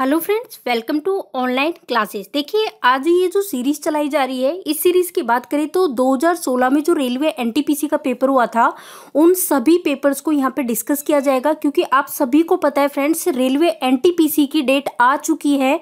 Hello friends welcome to online classes देखिए आज ये जो सीरीज चलाई जा रही है इस सीरीज की बात करें तो 2016 में जो रेलवे एनटीपीसी का पेपर हुआ था उन सभी पेपर्स को यहाँ पे डिस्कस किया जाएगा क्योंकि आप सभी को पता है फ्रेंड्स रेलवे एनटीपीसी की डेट आ चुकी है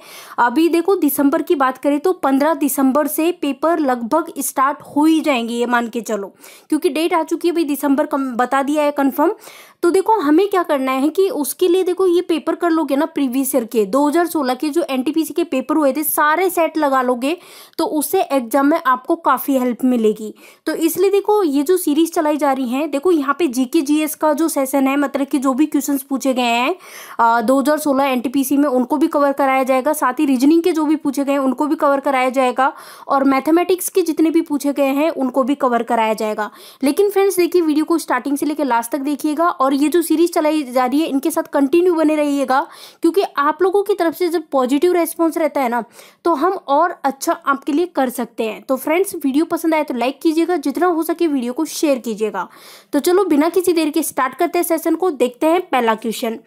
अभी देखो दिसंबर की बात करें तो पंद्रह दिसंबर से पेपर लगभग स्टार्ट हो ही जाएंगे ये मान के चलो क्योंकि डेट आ चुकी है भाई दिसंबर बता दिया है कन्फर्म तो देखो हमें क्या करना है कि उसके लिए देखो ये पेपर कर लोगे ना प्रीवियस ईयर के 2016 के जो एनटीपीसी के पेपर हुए थे सारे सेट लगा लोगे तो उससे एग्जाम में आपको काफ़ी हेल्प मिलेगी तो इसलिए देखो ये जो सीरीज चलाई जा रही है देखो यहाँ पे जीके जीएस का जो सेशन है मतलब कि जो भी क्वेश्चन पूछे गए हैं दो हज़ार में उनको भी कवर कराया जाएगा साथ ही रीजनिंग के जो भी पूछे गए हैं उनको भी कवर कराया जाएगा और मैथमेटिक्स के जितने भी पूछे गए हैं उनको भी कवर कराया जाएगा लेकिन फ्रेंड्स देखिए वीडियो को स्टार्टिंग से लेकर लास्ट तक देखिएगा और और ये जो सीरीज चलाई जा रही है इनके साथ कंटिन्यू बने रहिएगा क्योंकि आप लोगों की तरफ से जब पॉजिटिव रेस्पॉन्स रहता है ना तो हम और अच्छा आपके लिए कर सकते हैं तो फ्रेंड्स वीडियो पसंद आए तो लाइक कीजिएगा जितना हो सके वीडियो को शेयर कीजिएगा तो चलो बिना किसी देर के स्टार्ट करते हैं सेशन को देखते हैं पहला क्वेश्चन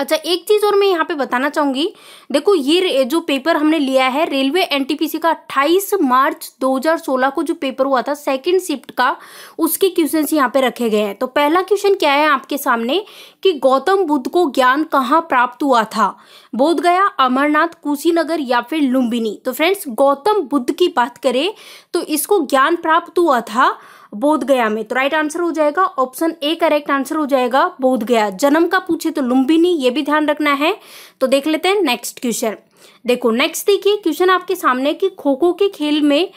अच्छा एक चीज़ और मैं यहाँ पे बताना चाहूँगी देखो ये जो पेपर हमने लिया है रेलवे एनटीपीसी का 28 मार्च 2016 को जो पेपर हुआ था सेकंड शिफ्ट का उसके क्वेश्चन यहाँ पे रखे गए हैं तो पहला क्वेश्चन क्या है आपके सामने कि गौतम बुद्ध को ज्ञान कहाँ प्राप्त हुआ था बोध गया अमरनाथ कुशीनगर या फिर लुम्बिनी तो फ्रेंड्स गौतम बुद्ध की बात करें तो इसको ज्ञान प्राप्त हुआ था बोध गया में तो राइट आंसर हो जाएगा ऑप्शन ए करेक्ट आंसर हो जाएगा बोध गया जन्म का पूछे तो लुम्बिनी ये भी ध्यान रखना है तो देख लेते हैं नेक्स्ट क्वेश्चन देखो नेक्स्ट देखिए क्वेश्चन आपके सामने कि खो खो के खेल में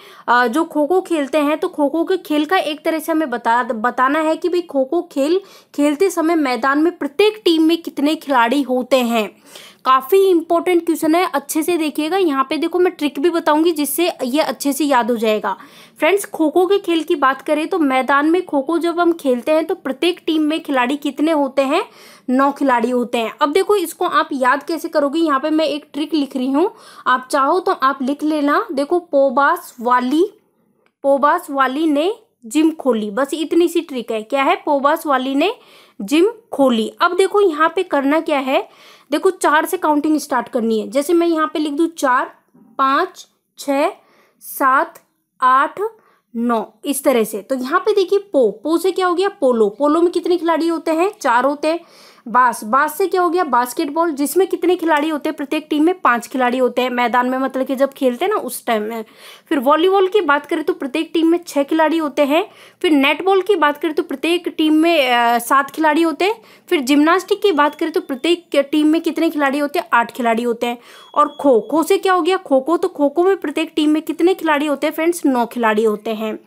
जो खो खो खेलते हैं तो खो खो के खेल का एक तरह से हमें बता बताना है कि भाई खो खो खेल खेलते समय मैदान में प्रत्येक टीम में कितने खिलाड़ी होते हैं काफ़ी इंपॉर्टेंट क्वेश्चन है अच्छे से देखिएगा यहाँ पे देखो मैं ट्रिक भी बताऊंगी जिससे ये अच्छे से याद हो जाएगा फ्रेंड्स खो खो के खेल की बात करें तो मैदान में खो खो जब हम खेलते हैं तो प्रत्येक टीम में खिलाड़ी कितने होते हैं नौ खिलाड़ी होते हैं अब देखो इसको आप याद कैसे करोगे यहाँ पे मैं एक ट्रिक लिख रही हूँ आप चाहो तो आप लिख लेना देखो पोबास वाली पोबास वाली ने जिम खोली बस इतनी सी ट्रिक है क्या है पोबास वाली ने जिम खोली अब देखो यहाँ पे करना क्या है देखो चार से काउंटिंग स्टार्ट करनी है जैसे मैं यहाँ पे लिख दूँ चार पाँच छ सात आठ नौ इस तरह से तो यहाँ पे देखिए पो पो से क्या हो गया पोलो पोलो में कितने खिलाड़ी होते हैं चार होते हैं बास बास से क्या हो गया बास्केटबॉल जिसमें कितने खिलाड़ी होते हैं प्रत्येक टीम में पांच खिलाड़ी होते हैं मैदान में मतलब कि जब खेलते हैं ना उस टाइम में फिर वॉलीबॉल की बात करें तो प्रत्येक टीम में छः खिलाड़ी होते हैं फिर नेटबॉल की बात करें तो प्रत्येक टीम में सात खिलाड़ी होते हैं फिर जिम्नास्टिक की बात करें तो प्रत्येक टीम में कितने खिलाड़ी होते हैं आठ खिलाड़ी होते हैं और खो खो से क्या हो गया खो खो तो खो खो में प्रत्येक टीम में कितने खिलाड़ी होते हैं फ्रेंड्स नौ खिलाड़ी होते हैं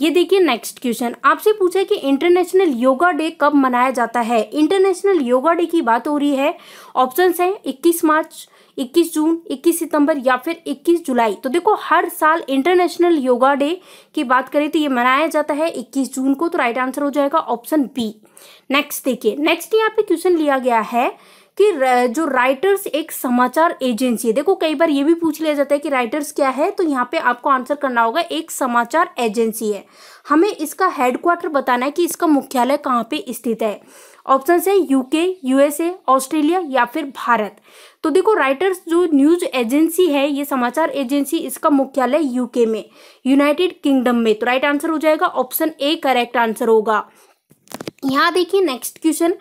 ये देखिए नेक्स्ट क्वेश्चन आपसे पूछा है कि इंटरनेशनल योगा डे कब मनाया जाता है इंटरनेशनल योगा डे की बात हो रही है ऑप्शन है इक्कीस मार्च 21 जून 21 सितंबर या फिर 21 जुलाई तो देखो हर साल इंटरनेशनल योगा डे की बात करें तो ये मनाया जाता है 21 जून को तो राइट आंसर हो जाएगा ऑप्शन बी नेक्स्ट देखिए नेक्स्ट यहाँ पे क्वेश्चन लिया गया है कि जो राइटर्स एक समाचार एजेंसी है देखो कई बार ये भी पूछ लिया जाता है कि राइटर्स क्या है तो यहाँ पे आपको आंसर करना होगा एक समाचार एजेंसी है हमें इसका हेडक्वार्टर बताना है कि इसका मुख्यालय कहाँ पे स्थित है ऑप्शन है यूके यूएसए ऑस्ट्रेलिया या फिर भारत तो देखो राइटर्स जो न्यूज एजेंसी है ये समाचार एजेंसी इसका मुख्यालय यूके में यूनाइटेड किंगडम में तो राइट आंसर हो जाएगा ऑप्शन ए करेक्ट आंसर होगा यहाँ देखिए नेक्स्ट क्वेश्चन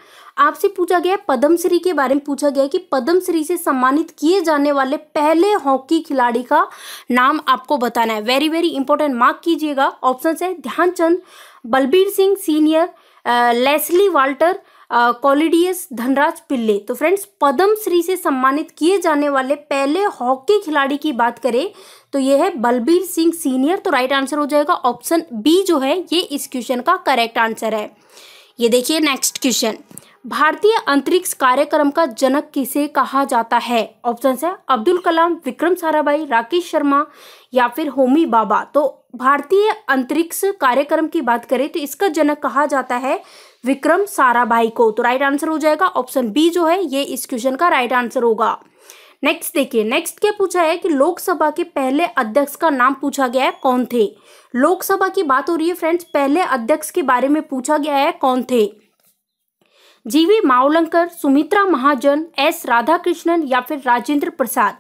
आपसे पूछा गया पद्मश्री के बारे में पूछा गया कि पद्मश्री से सम्मानित किए जाने वाले पहले हॉकी खिलाड़ी का नाम आपको बताना है वेरी वेरी इंपॉर्टेंट मार्क कीजिएगा ऑप्शन है Dhyanchand Balbir Singh senior Leslie Walter Claudius Dhanraj Pillay तो फ्रेंड्स पद्मश्री से सम्मानित किए जाने वाले पहले हॉकी खिलाड़ी की बात करें तो ये है बलबीर सिंह सीनियर तो राइट आंसर हो जाएगा ऑप्शन बी जो है ये इस क्वेश्चन का करेक्ट आंसर है ये देखिए नेक्स्ट क्वेश्चन भारतीय अंतरिक्ष कार्यक्रम का जनक किसे कहा जाता है ऑप्शन है अब्दुल कलाम विक्रम साराभाई राकेश शर्मा या फिर होमी बाबा तो भारतीय अंतरिक्ष कार्यक्रम की बात करें तो इसका जनक कहा जाता है विक्रम साराभाई को तो राइट आंसर हो जाएगा ऑप्शन बी जो है ये इस क्वेश्चन का राइट आंसर होगा नेक्स्ट देखिए नेक्स्ट क्या पूछा है कि लोकसभा के पहले अध्यक्ष का नाम पूछा गया है कौन थे लोकसभा की बात हो रही है फ्रेंड्स पहले अध्यक्ष के बारे में पूछा गया है कौन थे जीवी मावलंकर सुमित्रा महाजन एस राधाकृष्णन या फिर राजेंद्र प्रसाद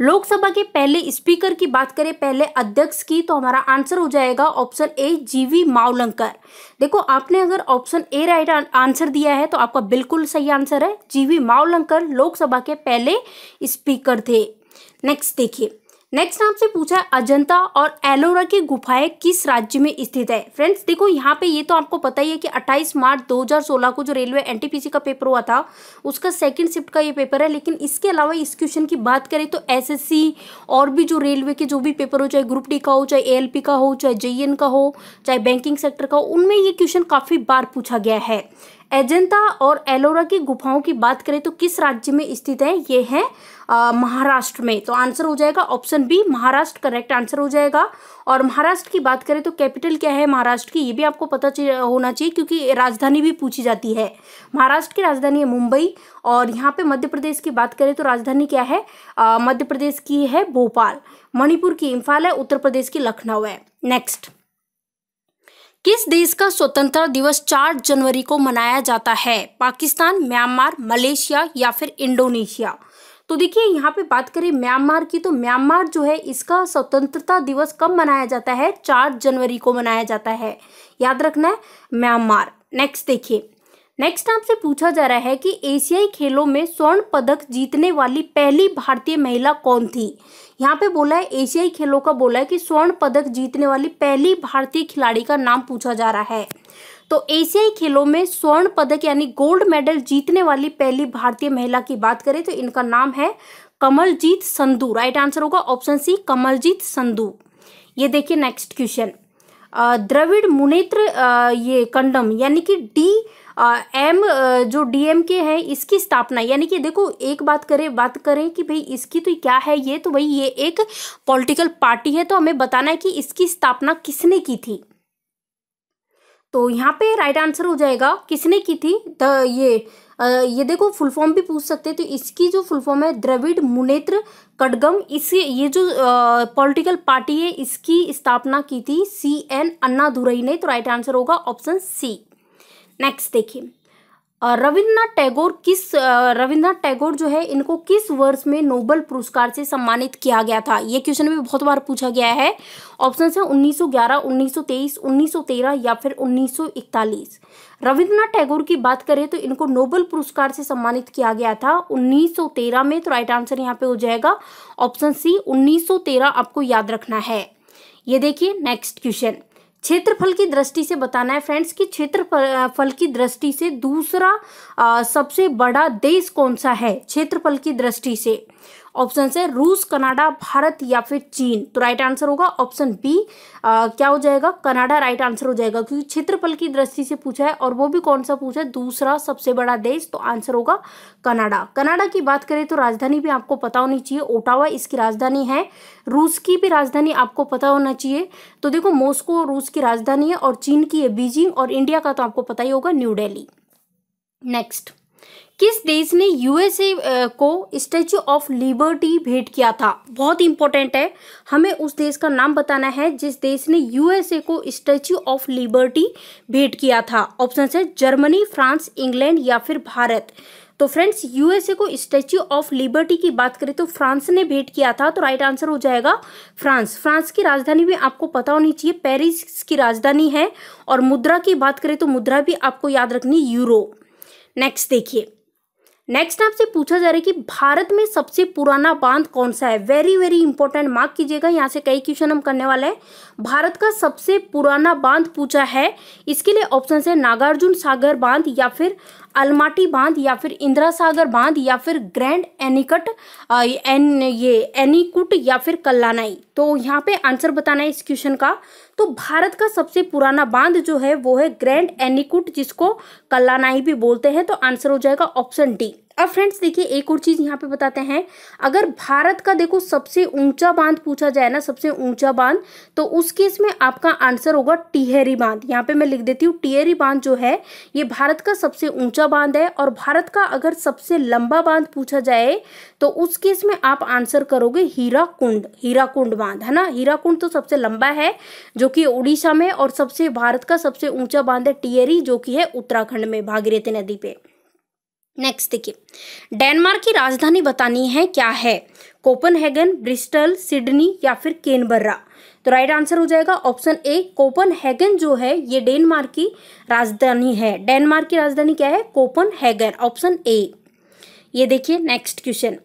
लोकसभा के पहले स्पीकर की बात करें पहले अध्यक्ष की तो हमारा आंसर हो जाएगा ऑप्शन ए जीवी मावलंकर देखो आपने अगर ऑप्शन ए राइट आंसर दिया है तो आपका बिल्कुल सही आंसर है जीवी मावलंकर लोकसभा के पहले स्पीकर थे नेक्स्ट देखिए नेक्स्ट आपसे पूछा है अजंता और एलोरा की गुफाएं किस राज्य में स्थित है फ्रेंड्स देखो यहाँ पे ये तो आपको पता ही है कि 28 मार्च 2016 को जो रेलवे एनटीपीसी का पेपर हुआ था उसका सेकंड शिफ्ट का ये पेपर है लेकिन इसके अलावा इस क्वेश्चन की बात करें तो एसएससी और भी जो रेलवे के जो भी पेपर हो चाहे ग्रुप डी का हो चाहे ए का हो चाहे जे e का हो चाहे बैंकिंग सेक्टर का हो उनमें ये क्वेश्चन काफ़ी बार पूछा गया है एजेंता और एलोरा की गुफाओं की बात करें तो किस राज्य में स्थित है ये है महाराष्ट्र में तो आंसर हो जाएगा option B Maharashtra correct answer हो जाएगा और महाराष्ट्र की बात करें तो कैपिटल क्या है महाराष्ट्र की ये भी आपको पता होना चाहिए क्योंकि राजधानी भी पूछी जाती है महाराष्ट्र की राजधानी है मुंबई और यहाँ पे मध्य प्रदेश की बात करें तो राजधानी क्या है मध्य प्रदेश की है भोपाल मणिपुर की इम्फाल है उत्तर प्रदेश की लखनऊ है नेक्स्ट किस देश का स्वतंत्रता दिवस 4 जनवरी को मनाया जाता है पाकिस्तान म्यांमार मलेशिया या फिर इंडोनेशिया तो देखिए यहाँ पे बात करें म्यांमार की तो म्यांमार जो है इसका स्वतंत्रता दिवस कब मनाया जाता है 4 जनवरी को मनाया जाता है याद रखना है म्यांमार नेक्स्ट देखिए नेक्स्ट आपसे पूछा जा रहा है कि एशियाई खेलों में स्वर्ण पदक जीतने वाली पहली भारतीय महिला कौन थी यहाँ पे बोला है एशियाई खेलों का बोला है कि स्वर्ण पदक जीतने वाली पहली भारतीय खिलाड़ी का नाम पूछा जा रहा है तो एशियाई खेलों में स्वर्ण पदक यानी गोल्ड मेडल जीतने वाली पहली भारतीय महिला की बात करें तो इनका नाम है कमलजीत संधू राइट आंसर होगा ऑप्शन सी कमलजीत संधू ये देखिए नेक्स्ट क्वेश्चन द्रविड़ मुनेत्र ये कंडम यानी कि डी एम जो डीएम के है इसकी स्थापना यानी कि देखो एक बात करें बात करें कि भाई इसकी तो क्या है ये तो भाई ये एक पॉलिटिकल पार्टी है तो हमें बताना है कि इसकी स्थापना किसने की थी तो यहाँ पे राइट आंसर हो जाएगा किसने की थी द ये ये देखो फुल फॉर्म भी पूछ सकते हैं तो इसकी जो फुल फॉर्म है द्रविड मुनेत्र कडगम इस ये जो पॉलिटिकल पार्टी है इसकी स्थापना की थी सी एन अन्ना दुरई ने तो राइट आंसर होगा ऑप्शन सी नेक्स्ट देखिए रविन्द्रनाथ टैगोर किस रविन्द्रनाथ टैगोर जो है इनको किस वर्ष में नोबल पुरस्कार से सम्मानित किया गया था ये क्वेश्चन भी बहुत बार पूछा गया है ऑप्शन है 1911, 1923, 1913 या फिर 1941। रविन्द्रनाथ टैगोर की बात करें तो इनको नोबल पुरस्कार से सम्मानित किया गया था 1913 में तो राइट आंसर यहाँ पे हो जाएगा ऑप्शन सी 1913 आपको याद रखना है ये देखिए नेक्स्ट क्वेश्चन क्षेत्रफल की दृष्टि से बताना है फ्रेंड्स कि क्षेत्रफल की दृष्टि से दूसरा आ, सबसे बड़ा देश कौन सा है क्षेत्रफल की दृष्टि से ऑप्शन से रूस कनाडा भारत या फिर चीन तो राइट आंसर होगा ऑप्शन बी क्या हो जाएगा कनाडा राइट आंसर हो जाएगा क्योंकि क्षेत्रफल की दृष्टि से पूछा है और वो भी कौन सा पूछा है दूसरा सबसे बड़ा देश तो आंसर होगा कनाडा कनाडा की बात करें तो राजधानी भी आपको पता होनी चाहिए ओटावा इसकी राजधानी है रूस की भी राजधानी आपको पता होना चाहिए तो देखो मॉस्को रूस की राजधानी है और चीन की है बीजिंग और इंडिया का तो आपको पता ही होगा न्यू डेली नेक्स्ट किस देश ने यूएसए को स्टैचू ऑफ लिबर्टी भेंट किया था बहुत इंपॉर्टेंट है हमें उस देश का नाम बताना है जिस देश ने यूएसए को स्टैचू ऑफ लिबर्टी भेंट किया था ऑप्शन है जर्मनी फ्रांस इंग्लैंड या फिर भारत तो फ्रेंड्स यूएसए को स्टैच्यू ऑफ लिबर्टी की बात करें तो फ्रांस ने भेंट किया था तो राइट आंसर हो जाएगा फ्रांस फ्रांस की राजधानी भी आपको पता होनी चाहिए पेरिस की राजधानी है और मुद्रा की बात करें तो मुद्रा भी आपको याद रखनी यूरो नेक्स्ट देखिए नेक्स्ट आपसे पूछा जा रहा है कि भारत में सबसे पुराना बांध कौन सा है वेरी वेरी इंपॉर्टेंट मार्क कीजिएगा यहाँ से कई क्वेश्चन हम करने वाले हैं भारत का सबसे पुराना बांध पूछा है इसके लिए ऑप्शन है नागार्जुन सागर बांध या फिर अलमाटी बांध या फिर इंदिरा सागर बांध या फिर ग्रैंड एनिकट एन ये एनिकुट या फिर कल्लानाई तो यहाँ पे आंसर बताना है इस क्वेश्चन का तो भारत का सबसे पुराना बांध जो है वो है ग्रैंड एनिकुट जिसको कल्लानाई भी बोलते हैं तो आंसर हो जाएगा ऑप्शन डी अब फ्रेंड्स देखिए एक और चीज़ यहाँ पे बताते हैं अगर भारत का देखो सबसे ऊंचा बांध पूछा जाए ना सबसे ऊंचा बांध तो उस केस में आपका आंसर होगा टिहरी बांध यहाँ पे मैं लिख देती हूँ टिहरी बांध जो है ये भारत का सबसे ऊंचा बांध है और भारत का अगर सबसे लंबा बांध पूछा जाए तो उस केस में आप आंसर करोगे हीरा कुंड हीरा कुंड बांध है ना हीरा कुंड तो सबसे लंबा है जो कि उड़ीसा में और सबसे भारत का सबसे ऊंचा बांध है टिहरी जो कि है उत्तराखंड में भागीरथी नदी पे नेक्स्ट देखिए डेनमार्क की राजधानी बतानी है क्या है कोपनहेगन ब्रिस्टल सिडनी या फिर केनबर्रा तो राइट आंसर हो जाएगा ऑप्शन ए कोपनहेगन जो है ये डेनमार्क की राजधानी है डेनमार्क की राजधानी क्या है कोपनहेगन ऑप्शन ए ये देखिए नेक्स्ट क्वेश्चन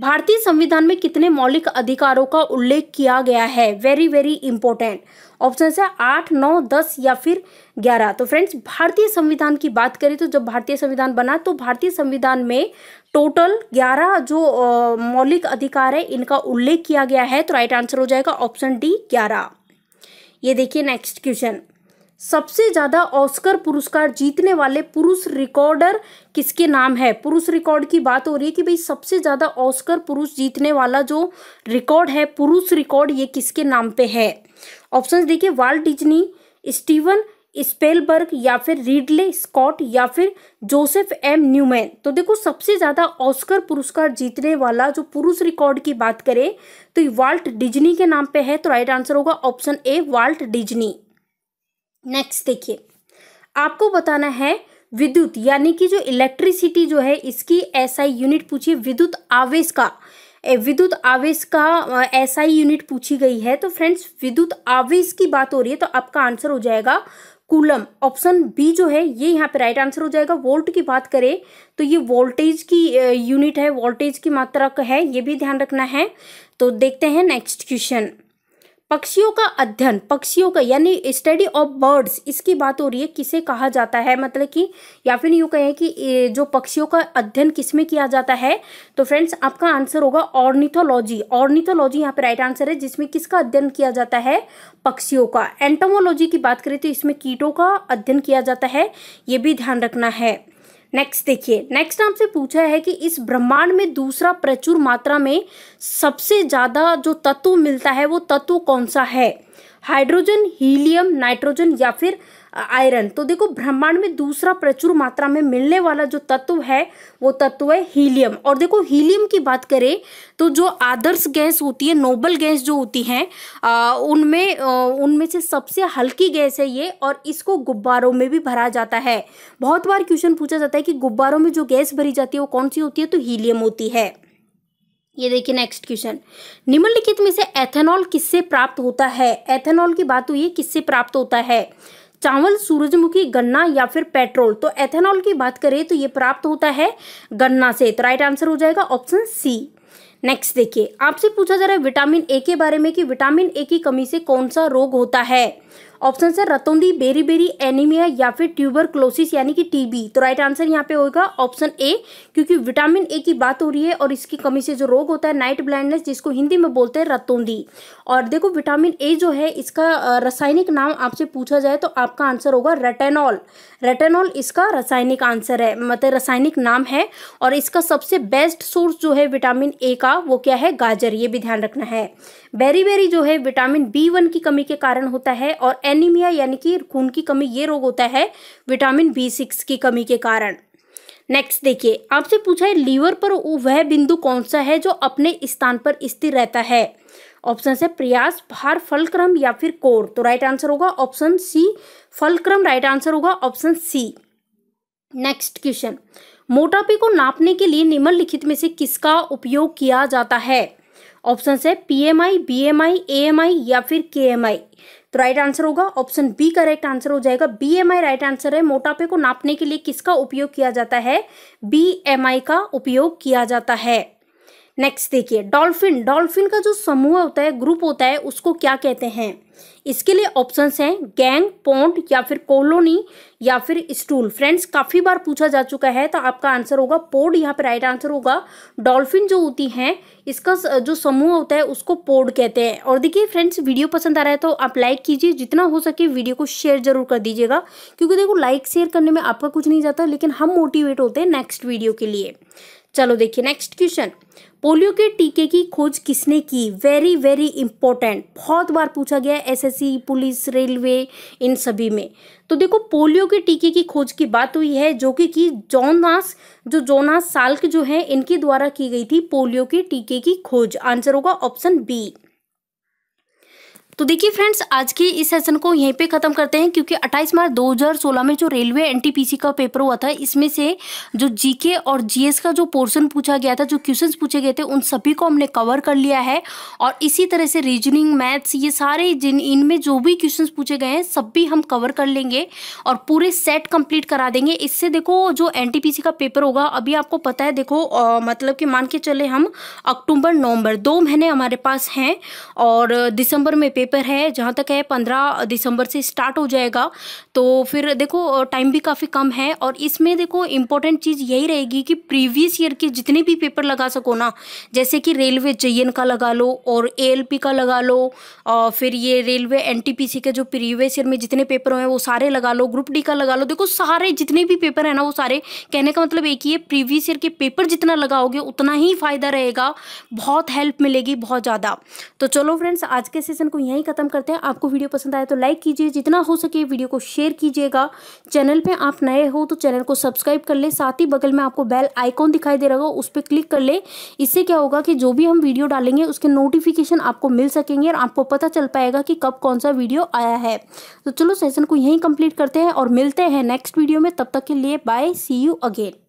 भारतीय संविधान में कितने मौलिक अधिकारों का उल्लेख किया गया है वेरी वेरी इंपॉर्टेंट ऑप्शन है आठ नौ दस या फिर ग्यारह तो फ्रेंड्स भारतीय संविधान की बात करें तो जब भारतीय संविधान बना तो भारतीय संविधान में टोटल ग्यारह जो मौलिक अधिकार है इनका उल्लेख किया गया है तो राइट आंसर हो जाएगा ऑप्शन डी ग्यारह ये देखिए नेक्स्ट क्वेश्चन सबसे ज़्यादा ऑस्कर पुरस्कार जीतने वाले पुरुष रिकॉर्डर किसके नाम है पुरुष रिकॉर्ड की बात हो रही है कि भाई सबसे ज़्यादा ऑस्कर पुरुष जीतने वाला जो रिकॉर्ड है पुरुष रिकॉर्ड ये किसके नाम पे है ऑप्शंस देखिए वाल्ट डिज्नी स्टीवन स्पेलबर्ग या फिर रिडले स्कॉट या फिर जोसेफ एम न्यूमैन तो देखो सबसे ज़्यादा ऑस्कर पुरस्कार जीतने वाला जो पुरुष रिकॉर्ड की बात करें तो वाल्ट डिज्नी के नाम पे है तो राइट आंसर होगा option A Walt Disney next देखिए आपको बताना है विद्युत यानी कि जो इलेक्ट्रिसिटी जो है इसकी एसआई यूनिट पूछिए विद्युत आवेश का विद्युत आवेश का एसआई यूनिट पूछी गई है तो फ्रेंड्स विद्युत आवेश की बात हो रही है तो आपका आंसर हो जाएगा कूलम ऑप्शन बी जो है ये यहाँ पे राइट आंसर हो जाएगा वोल्ट की बात करें तो ये वोल्टेज की यूनिट है वोल्टेज की मात्रा का है ये भी ध्यान रखना है तो देखते हैं नेक्स्ट क्वेश्चन पक्षियों का अध्ययन पक्षियों का यानी स्टडी ऑफ बर्ड्स इसकी बात हो रही है किसे कहा जाता है मतलब कि या फिर यूँ कहें कि जो पक्षियों का अध्ययन किस में किया जाता है तो फ्रेंड्स आपका आंसर होगा ऑर्निथोलॉजी ऑर्निथोलॉजी यहाँ पर राइट आंसर है जिसमें किसका अध्ययन किया जाता है पक्षियों का एंटोमोलॉजी की बात करें तो इसमें कीटों का अध्ययन किया जाता है ये भी ध्यान रखना है नेक्स्ट देखिए नेक्स्ट आपसे पूछा है कि इस ब्रह्मांड में दूसरा प्रचुर मात्रा में सबसे ज़्यादा जो तत्व मिलता है वो तत्व कौन सा है हाइड्रोजन हीलियम नाइट्रोजन या फिर आयरन तो देखो ब्रह्मांड में दूसरा प्रचुर मात्रा में मिलने वाला जो तत्व है वो तत्व है हीलियम और देखो हीलियम की बात करें तो जो आदर्श गैस होती है नोबल गैस जो होती है उनमें उनमें से सबसे हल्की गैस है ये और इसको गुब्बारों में भी भरा जाता है बहुत बार क्वेश्चन पूछा जाता है कि गुब्बारों में जो गैस भरी जाती है वो कौन सी होती है तो हीलियम होती है ये देखिए नेक्स्ट क्वेश्चन निम्नलिखित में से एथेनॉल किससे प्राप्त होता है एथेनॉल की बात हुई है किससे प्राप्त होता है चावल सूरजमुखी गन्ना या फिर पेट्रोल तो एथेनॉल की बात करें तो ये प्राप्त होता है गन्ना से तो राइट आंसर हो जाएगा ऑप्शन सी नेक्स्ट देखिए आपसे पूछा जा रहा है विटामिन ए के बारे में कि विटामिन ए की कमी से कौन सा रोग होता है ऑप्शन से रतौंदी बेरी बेरी एनीमिया या फिर ट्यूबर क्लोसिस यानी कि टीबी तो राइट आंसर यहाँ पे होगा ऑप्शन ए क्योंकि विटामिन ए की बात हो रही है और इसकी कमी से जो रोग होता है नाइट ब्लाइंडनेस जिसको हिंदी में बोलते हैं रतौंदी और देखो विटामिन ए जो है इसका रासायनिक नाम आपसे पूछा जाए तो आपका आंसर होगा रेटेनॉल रेटेनॉल इसका रासायनिक आंसर है मतलब रासायनिक नाम है और इसका सबसे बेस्ट सोर्स जो है विटामिन ए का वो क्या है गाजर ये भी ध्यान रखना है बेरी बेरी जो है विटामिन बी वन की कमी के कारण होता है और एनीमिया यानी कि खून की कमी ये रोग होता है विटामिन बी सिक्स की कमी के कारण नेक्स्ट देखिए आपसे पूछा है लीवर पर वह बिंदु कौन सा है जो अपने स्थान पर स्थिर रहता है ऑप्शन है प्रयास भार फलक्रम या फिर कोर तो राइट आंसर होगा option C fulcrum right answer होगा ऑप्शन सी नेक्स्ट क्वेश्चन मोटापे को नापने के लिए निम्नलिखित में से किसका उपयोग किया जाता है ऑप्शन है पीएमआई बीएमआई एएमआई या फिर केएमआई तो राइट आंसर होगा ऑप्शन बी का राइट आंसर हो जाएगा बीएमआई राइट आंसर है मोटापे को नापने के लिए किसका उपयोग किया जाता है बीएमआई का उपयोग किया जाता है नेक्स्ट देखिए डॉल्फिन डॉल्फिन का जो समूह होता है ग्रुप होता है उसको क्या कहते हैं इसके लिए ऑप्शंस हैं गैंग पोंट या फिर कॉलोनी या फिर स्टूल फ्रेंड्स काफ़ी बार पूछा जा चुका है तो आपका आंसर होगा पोड यहाँ पर राइट आंसर होगा डॉल्फिन जो होती हैं इसका जो समूह होता है उसको पोड कहते हैं और देखिए फ्रेंड्स वीडियो पसंद आ रहा है तो आप लाइक कीजिए जितना हो सके वीडियो को शेयर जरूर कर दीजिएगा क्योंकि देखो लाइक शेयर करने में आपका कुछ नहीं जाता लेकिन हम मोटिवेट होते हैं नेक्स्ट वीडियो के लिए चलो देखिए नेक्स्ट क्वेश्चन पोलियो के टीके की खोज किसने की वेरी वेरी इंपॉर्टेंट बहुत बार पूछा गया एसएससी पुलिस रेलवे इन सभी में तो देखो पोलियो के टीके की खोज की बात हुई है जो कि की जोनास जो जोनास साल्क जो है इनके द्वारा की गई थी पोलियो के टीके की खोज आंसर होगा ऑप्शन बी तो देखिए फ्रेंड्स आज के इस सेशन को यहीं पे खत्म करते हैं क्योंकि 28 मार्च 2016 में जो रेलवे एनटीपीसी का पेपर हुआ था इसमें से जो जीके और जीएस का जो पोर्शन पूछा गया था जो क्वेश्चंस पूछे गए थे उन सभी को हमने कवर कर लिया है और इसी तरह से रीजनिंग मैथ्स ये सारे जिन इनमें जो भी क्वेश्चन पूछे गए हैं सब भी हम कवर कर लेंगे और पूरे सेट कम्प्लीट करा देंगे इससे देखो जो एन का पेपर होगा अभी आपको पता है देखो आ, मतलब कि मान के चले हम अक्टूबर नवम्बर दो महीने हमारे पास हैं और दिसंबर में पेपर पेपर है जहाँ तक है पंद्रह दिसंबर से स्टार्ट हो जाएगा तो फिर देखो टाइम भी काफ़ी कम है और इसमें देखो इम्पोर्टेंट चीज़ यही रहेगी कि प्रीवियस ईयर के जितने भी पेपर लगा सको ना जैसे कि रेलवे जे का लगा लो और ए का लगा लो और फिर ये रेलवे एन के जो प्रीवियस ईयर में जितने पेपर हुए हैं वो सारे लगा लो ग्रुप डी का लगा लो देखो सारे जितने भी पेपर हैं ना वो सारे कहने का मतलब एक ही है प्रीवियस ईयर के पेपर जितना लगाओगे उतना ही फ़ायदा रहेगा बहुत हेल्प मिलेगी बहुत ज़्यादा तो चलो फ्रेंड्स आज के सेशन को यहीं यहीं ख़त्म करते हैं आपको वीडियो पसंद आए तो लाइक कीजिए जितना हो सके वीडियो को शेयर कीजिएगा चैनल पे आप नए हो तो चैनल को सब्सक्राइब कर ले साथ ही बगल में आपको बेल आइकॉन दिखाई दे रहा होगा उस पर क्लिक कर ले इससे क्या होगा कि जो भी हम वीडियो डालेंगे उसके नोटिफिकेशन आपको मिल सकेंगे और आपको पता चल पाएगा कि कब कौन सा वीडियो आया है तो चलो सेशन को यहीं कंप्लीट करते हैं और मिलते हैं नेक्स्ट वीडियो में तब तक के लिए बाय सी यू अगेन